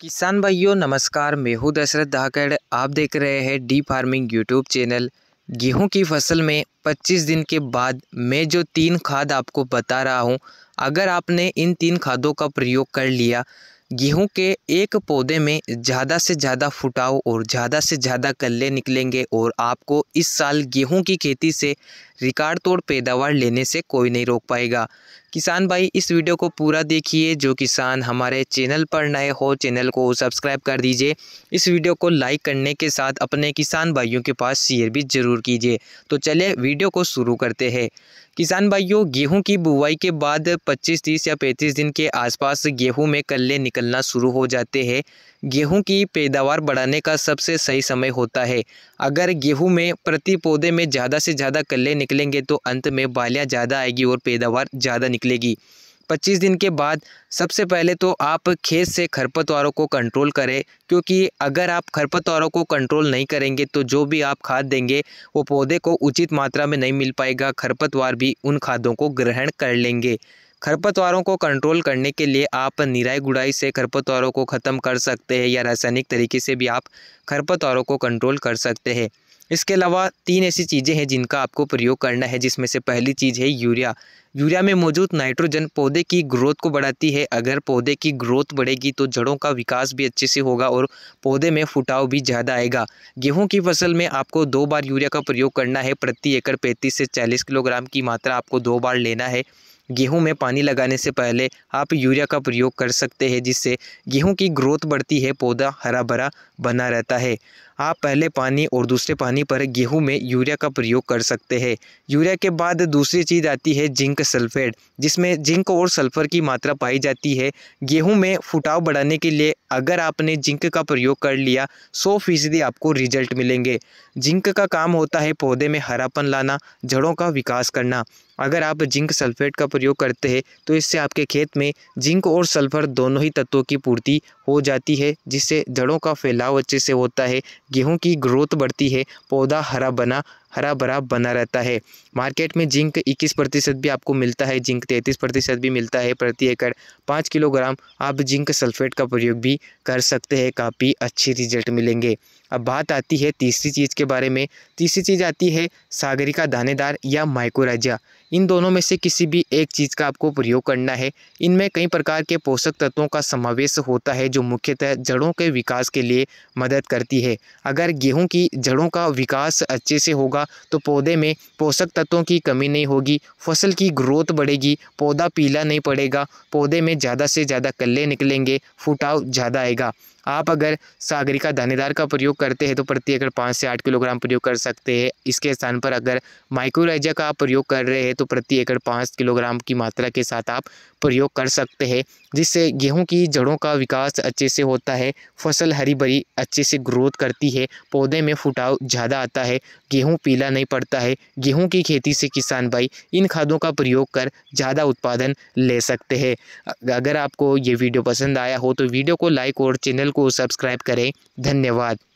किसान भाइयों नमस्कार मैं दशरथ धाकड़ आप देख रहे हैं डी फार्मिंग यूट्यूब चैनल गेहूं की फसल में 25 दिन के बाद मैं जो तीन खाद आपको बता रहा हूं अगर आपने इन तीन खादों का प्रयोग कर लिया गेहूं के एक पौधे में ज़्यादा से ज़्यादा फुटाव और ज़्यादा से ज़्यादा कल्ले निकलेंगे और आपको इस साल गेहूं की खेती से रिकॉर्ड तोड़ पैदावार लेने से कोई नहीं रोक पाएगा किसान भाई इस वीडियो को पूरा देखिए जो किसान हमारे चैनल पर नए हो चैनल को सब्सक्राइब कर दीजिए इस वीडियो को लाइक करने के साथ अपने किसान भाइयों के पास शेयर भी जरूर कीजिए तो चलिए वीडियो को शुरू करते हैं किसान भाइयों गेहूं की बुवाई के बाद 25 30 या 35 दिन के आसपास गेहूं में कल्ले निकलना शुरू हो जाते हैं गेहूं की पैदावार बढ़ाने का सबसे सही समय होता है अगर गेहूं में प्रति पौधे में ज़्यादा से ज़्यादा कल्ले निकलेंगे तो अंत में बालियाँ ज़्यादा आएगी और पैदावार ज़्यादा निकलेगी पच्चीस दिन के बाद सबसे पहले तो आप खेत से खरपतवारों को कंट्रोल करें क्योंकि अगर आप खरपतवारों को कंट्रोल नहीं करेंगे तो जो भी आप खाद देंगे वो पौधे को उचित मात्रा में नहीं मिल पाएगा खरपतवार भी उन खादों को ग्रहण कर लेंगे खरपतवारों को कंट्रोल करने के लिए आप निराई गुड़ाई से खरपतवारों को ख़त्म कर सकते हैं या रासायनिक तरीके से भी आप खरपतवारों को कंट्रोल कर सकते हैं इसके अलावा तीन ऐसी चीज़ें हैं जिनका आपको प्रयोग करना है जिसमें से पहली चीज़ है यूरिया यूरिया में मौजूद नाइट्रोजन पौधे की ग्रोथ को बढ़ाती है अगर पौधे की ग्रोथ बढ़ेगी तो जड़ों का विकास भी अच्छे से होगा और पौधे में फुटाव भी ज़्यादा आएगा गेहूं की फसल में आपको दो बार यूरिया का प्रयोग करना है प्रति एकड़ पैंतीस से चालीस किलोग्राम की मात्रा आपको दो बार लेना है गेहूं में पानी लगाने से पहले आप यूरिया का प्रयोग कर सकते हैं जिससे गेहूं की ग्रोथ बढ़ती है पौधा हरा भरा बना रहता है आप पहले पानी और दूसरे पानी पर गेहूँ में यूरिया का प्रयोग कर सकते हैं यूरिया के बाद दूसरी चीज़ आती है जिंक सल्फेट जिसमें जिंक और सल्फर की मात्रा पाई जाती है गेहूँ में फुटाव बढ़ाने के लिए अगर आपने जिंक का प्रयोग कर लिया सौ फीसदी आपको रिजल्ट मिलेंगे जिंक का काम होता है पौधे में हरापन लाना जड़ों का विकास करना अगर आप जिंक सल्फेट का प्रयोग करते हैं तो इससे आपके खेत में जिंक और सल्फर दोनों ही तत्वों की पूर्ति हो जाती है जिससे जड़ों का फैलाव अच्छे से होता है गेहूं की ग्रोथ बढ़ती है पौधा हरा बना हरा भरा बना रहता है मार्केट में जिंक 21 प्रतिशत भी आपको मिलता है जिंक 33 प्रतिशत भी मिलता है प्रति एकड़ पाँच किलोग्राम आप जिंक सल्फेट का प्रयोग भी कर सकते हैं काफ़ी अच्छे रिजल्ट मिलेंगे अब बात आती है तीसरी चीज़ के बारे में तीसरी चीज़ आती है सागरिका दानेदार या माइकोराजा इन दोनों में से किसी भी एक चीज़ का आपको प्रयोग करना है इनमें कई प्रकार के पोषक तत्वों का समावेश होता है जो मुख्यतः जड़ों के विकास के लिए मदद करती है अगर गेहूं की जड़ों का विकास अच्छे से होगा तो पौधे में पोषक तत्वों की कमी नहीं होगी फसल की ग्रोथ बढ़ेगी पौधा पीला नहीं पड़ेगा पौधे में ज़्यादा से ज़्यादा कल्ले निकलेंगे फुटाव ज़्यादा आएगा आप अगर सागरिका दानेदार का प्रयोग करते हैं तो प्रति एकड़ पाँच से आठ किलोग्राम प्रयोग कर सकते हैं इसके स्थान पर अगर माइक्रोराइजा का आप प्रयोग कर रहे हैं तो प्रति एकड़ पाँच किलोग्राम की मात्रा के साथ आप प्रयोग कर सकते हैं जिससे गेहूं की जड़ों का विकास अच्छे से होता है फसल हरी भरी अच्छे से ग्रोथ करती है पौधे में फुटाव ज़्यादा आता है गेहूं पीला नहीं पड़ता है गेहूं की खेती से किसान भाई इन खादों का प्रयोग कर ज़्यादा उत्पादन ले सकते हैं अगर आपको ये वीडियो पसंद आया हो तो वीडियो को लाइक और चैनल को सब्सक्राइब करें धन्यवाद